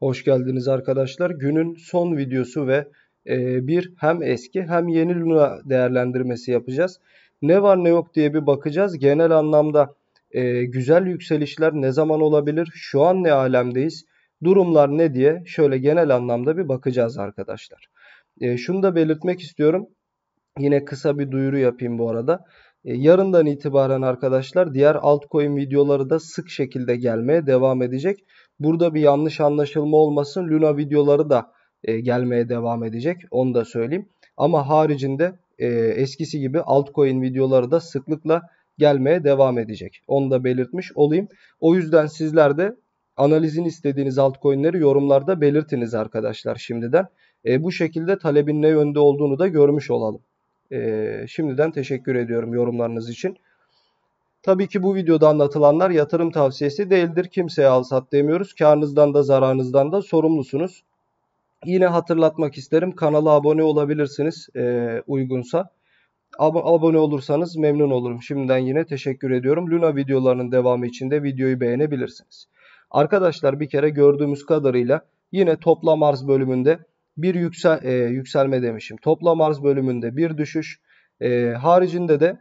Hoş geldiniz arkadaşlar. Günün son videosu ve e, bir hem eski hem yeni Luna değerlendirmesi yapacağız. Ne var ne yok diye bir bakacağız. Genel anlamda e, güzel yükselişler ne zaman olabilir? Şu an ne alemdeyiz? Durumlar ne diye şöyle genel anlamda bir bakacağız arkadaşlar. E, şunu da belirtmek istiyorum. Yine kısa bir duyuru yapayım bu arada. Yarından itibaren arkadaşlar diğer altcoin videoları da sık şekilde gelmeye devam edecek. Burada bir yanlış anlaşılma olmasın. Luna videoları da e, gelmeye devam edecek. Onu da söyleyeyim. Ama haricinde e, eskisi gibi altcoin videoları da sıklıkla gelmeye devam edecek. Onu da belirtmiş olayım. O yüzden sizler de analizini istediğiniz altcoin'leri yorumlarda belirtiniz arkadaşlar şimdiden. E, bu şekilde talebin ne yönde olduğunu da görmüş olalım. E, şimdiden teşekkür ediyorum yorumlarınız için. Tabii ki bu videoda anlatılanlar yatırım tavsiyesi değildir. Kimseye al sat demiyoruz. Karnınızdan da zararınızdan da sorumlusunuz. Yine hatırlatmak isterim. Kanala abone olabilirsiniz e, uygunsa. Ab abone olursanız memnun olurum. Şimdiden yine teşekkür ediyorum. Luna videolarının devamı için de videoyu beğenebilirsiniz. Arkadaşlar bir kere gördüğümüz kadarıyla yine toplam arz bölümünde bir yüksel, e, yükselme demişim. Toplam arz bölümünde bir düşüş. E, haricinde de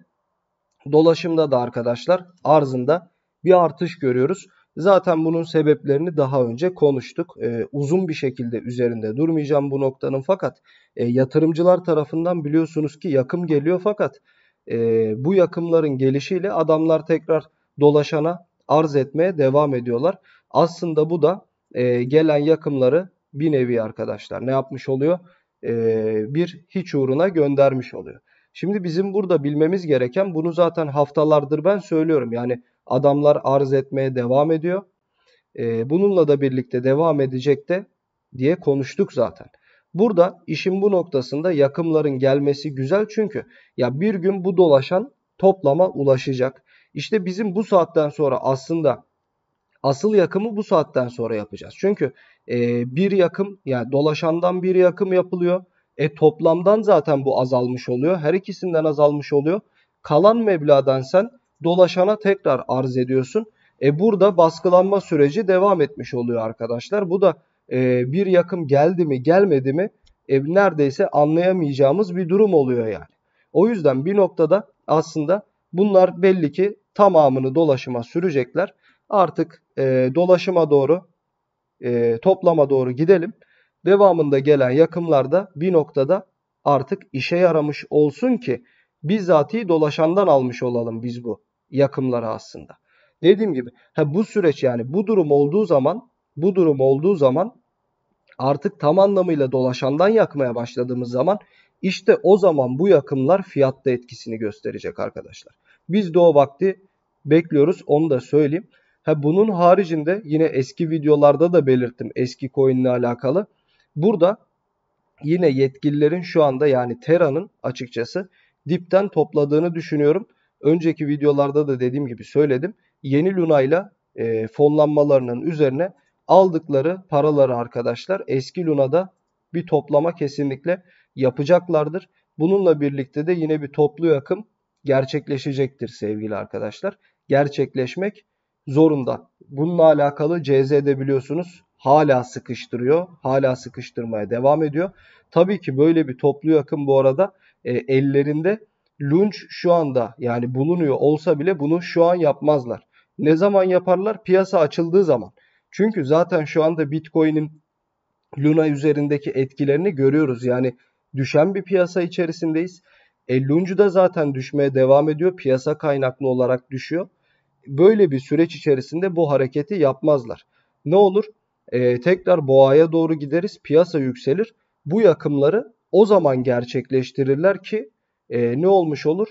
Dolaşımda da arkadaşlar arzında bir artış görüyoruz. Zaten bunun sebeplerini daha önce konuştuk. Ee, uzun bir şekilde üzerinde durmayacağım bu noktanın fakat e, yatırımcılar tarafından biliyorsunuz ki yakım geliyor fakat e, bu yakımların gelişiyle adamlar tekrar dolaşana arz etmeye devam ediyorlar. Aslında bu da e, gelen yakımları bir nevi arkadaşlar ne yapmış oluyor? E, bir hiç uğruna göndermiş oluyor. Şimdi bizim burada bilmemiz gereken bunu zaten haftalardır ben söylüyorum. Yani adamlar arz etmeye devam ediyor. Ee, bununla da birlikte devam edecek de diye konuştuk zaten. Burada işin bu noktasında yakımların gelmesi güzel çünkü ya bir gün bu dolaşan toplama ulaşacak. İşte bizim bu saatten sonra aslında asıl yakımı bu saatten sonra yapacağız. Çünkü e, bir yakım yani dolaşandan bir yakım yapılıyor. E toplamdan zaten bu azalmış oluyor. Her ikisinden azalmış oluyor. Kalan meblağdan sen dolaşana tekrar arz ediyorsun. E burada baskılanma süreci devam etmiş oluyor arkadaşlar. Bu da e, bir yakım geldi mi gelmedi mi e, neredeyse anlayamayacağımız bir durum oluyor yani. O yüzden bir noktada aslında bunlar belli ki tamamını dolaşıma sürecekler. Artık e, dolaşıma doğru e, toplama doğru gidelim devamında gelen yakımlarda bir noktada artık işe yaramış olsun ki bizzati dolaşandan almış olalım biz bu yakımları aslında. Dediğim gibi ha bu süreç yani bu durum olduğu zaman bu durum olduğu zaman artık tam anlamıyla dolaşandan yakmaya başladığımız zaman işte o zaman bu yakımlar fiyatta etkisini gösterecek arkadaşlar. Biz de o vakti bekliyoruz onu da söyleyeyim. Ha bunun haricinde yine eski videolarda da belirttim eski coin ile alakalı. Burada yine yetkililerin şu anda yani Terra'nın açıkçası dipten topladığını düşünüyorum. Önceki videolarda da dediğim gibi söyledim. Yeni Luna ile fonlanmalarının üzerine aldıkları paraları arkadaşlar eski Luna'da bir toplama kesinlikle yapacaklardır. Bununla birlikte de yine bir toplu yakım gerçekleşecektir sevgili arkadaşlar. Gerçekleşmek zorunda. Bununla alakalı CZ'de biliyorsunuz hala sıkıştırıyor. Hala sıkıştırmaya devam ediyor. Tabii ki böyle bir toplu yakın bu arada e, ellerinde lunch şu anda yani bulunuyor olsa bile bunu şu an yapmazlar. Ne zaman yaparlar? Piyasa açıldığı zaman. Çünkü zaten şu anda Bitcoin'in Luna üzerindeki etkilerini görüyoruz. Yani düşen bir piyasa içerisindeyiz. E, Lunge da zaten düşmeye devam ediyor. Piyasa kaynaklı olarak düşüyor. Böyle bir süreç içerisinde bu hareketi yapmazlar. Ne olur? e, tekrar boğaya doğru gideriz. Piyasa yükselir. Bu yakımları o zaman gerçekleştirirler ki e, ne olmuş olur?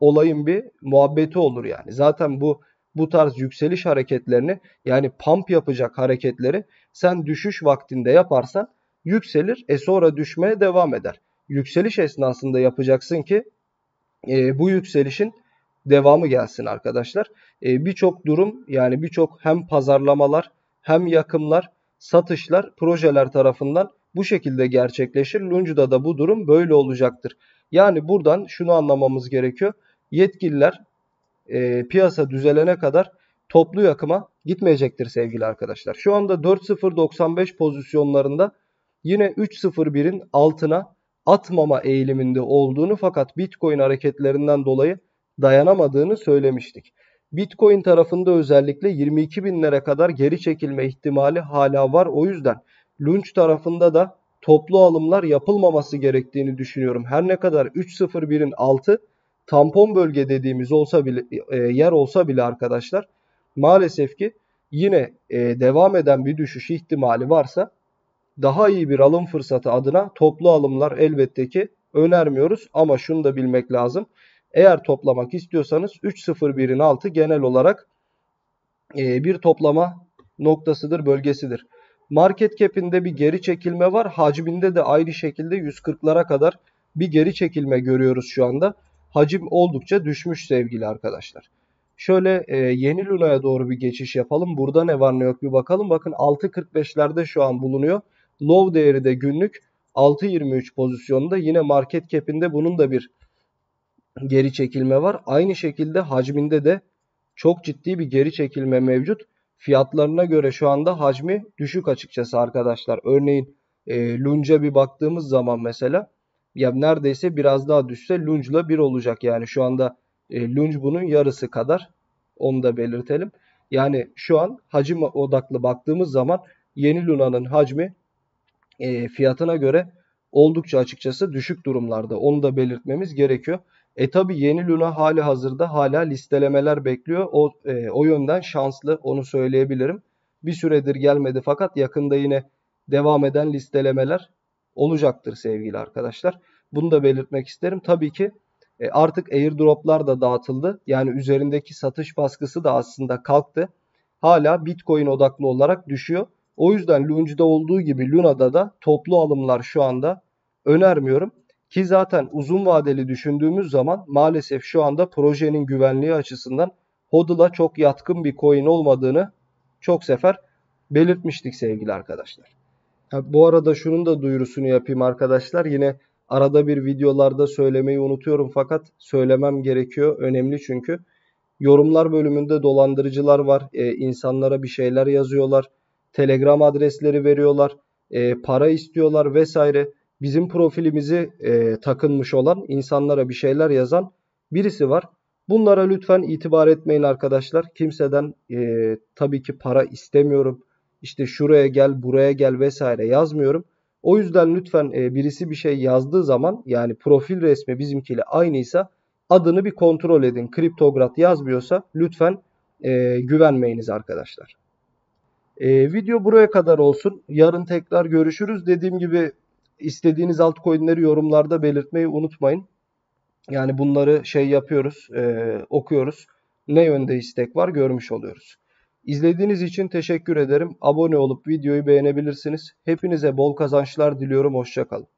Olayın bir muhabbeti olur yani. Zaten bu bu tarz yükseliş hareketlerini yani pump yapacak hareketleri sen düşüş vaktinde yaparsan yükselir e sonra düşmeye devam eder. Yükseliş esnasında yapacaksın ki e, bu yükselişin devamı gelsin arkadaşlar. E, birçok durum yani birçok hem pazarlamalar hem yakımlar satışlar projeler tarafından bu şekilde gerçekleşir. Luncu'da da bu durum böyle olacaktır. Yani buradan şunu anlamamız gerekiyor. Yetkililer e, piyasa düzelene kadar toplu yakıma gitmeyecektir sevgili arkadaşlar. Şu anda 4.095 pozisyonlarında yine 3.01'in altına atmama eğiliminde olduğunu fakat Bitcoin hareketlerinden dolayı dayanamadığını söylemiştik. Bitcoin tarafında özellikle 22 binlere kadar geri çekilme ihtimali hala var. O yüzden Lunch tarafında da toplu alımlar yapılmaması gerektiğini düşünüyorum. Her ne kadar 3.01'in altı tampon bölge dediğimiz olsa bile e, yer olsa bile arkadaşlar maalesef ki yine e, devam eden bir düşüş ihtimali varsa daha iyi bir alım fırsatı adına toplu alımlar elbette ki önermiyoruz ama şunu da bilmek lazım. Eğer toplamak istiyorsanız 3.01'in altı genel olarak e, bir toplama noktasıdır, bölgesidir. Market cap'inde bir geri çekilme var. Hacminde de aynı şekilde 140'lara kadar bir geri çekilme görüyoruz şu anda. Hacim oldukça düşmüş sevgili arkadaşlar. Şöyle e, yeni Luna'ya doğru bir geçiş yapalım. Burada ne var ne yok bir bakalım. Bakın 6.45'lerde şu an bulunuyor. Low değeri de günlük 6.23 pozisyonunda Yine market cap'inde bunun da bir geri çekilme var. Aynı şekilde hacminde de çok ciddi bir geri çekilme mevcut. Fiyatlarına göre şu anda hacmi düşük açıkçası arkadaşlar. Örneğin e, Lunge'a bir baktığımız zaman mesela ya neredeyse biraz daha düşse Lunge'la bir olacak. Yani şu anda e, Lunge bunun yarısı kadar. Onu da belirtelim. Yani şu an hacim odaklı baktığımız zaman yeni Luna'nın hacmi e, fiyatına göre oldukça açıkçası düşük durumlarda. Onu da belirtmemiz gerekiyor. E tabi yeni Luna hali hazırda hala listelemeler bekliyor. O, e, o yönden şanslı onu söyleyebilirim. Bir süredir gelmedi fakat yakında yine devam eden listelemeler olacaktır sevgili arkadaşlar. Bunu da belirtmek isterim. Tabii ki e, artık airdroplar da dağıtıldı. Yani üzerindeki satış baskısı da aslında kalktı. Hala Bitcoin odaklı olarak düşüyor. O yüzden Lunge'da olduğu gibi Luna'da da toplu alımlar şu anda önermiyorum. Ki zaten uzun vadeli düşündüğümüz zaman maalesef şu anda projenin güvenliği açısından HODL'a çok yatkın bir coin olmadığını çok sefer belirtmiştik sevgili arkadaşlar. Ya bu arada şunun da duyurusunu yapayım arkadaşlar. Yine arada bir videolarda söylemeyi unutuyorum fakat söylemem gerekiyor. Önemli çünkü. Yorumlar bölümünde dolandırıcılar var. Ee, insanlara bir şeyler yazıyorlar. Telegram adresleri veriyorlar. E, para istiyorlar vesaire bizim profilimizi e, takınmış olan, insanlara bir şeyler yazan birisi var. Bunlara lütfen itibar etmeyin arkadaşlar. Kimseden e, tabii ki para istemiyorum. İşte şuraya gel, buraya gel vesaire yazmıyorum. O yüzden lütfen e, birisi bir şey yazdığı zaman yani profil resmi bizimkiyle aynıysa adını bir kontrol edin. Kriptograf yazmıyorsa lütfen e, güvenmeyiniz arkadaşlar. E, video buraya kadar olsun. Yarın tekrar görüşürüz. Dediğim gibi istediğiniz altcoin'leri yorumlarda belirtmeyi unutmayın. Yani bunları şey yapıyoruz, e, okuyoruz. Ne yönde istek var görmüş oluyoruz. İzlediğiniz için teşekkür ederim. Abone olup videoyu beğenebilirsiniz. Hepinize bol kazançlar diliyorum. Hoşçakalın.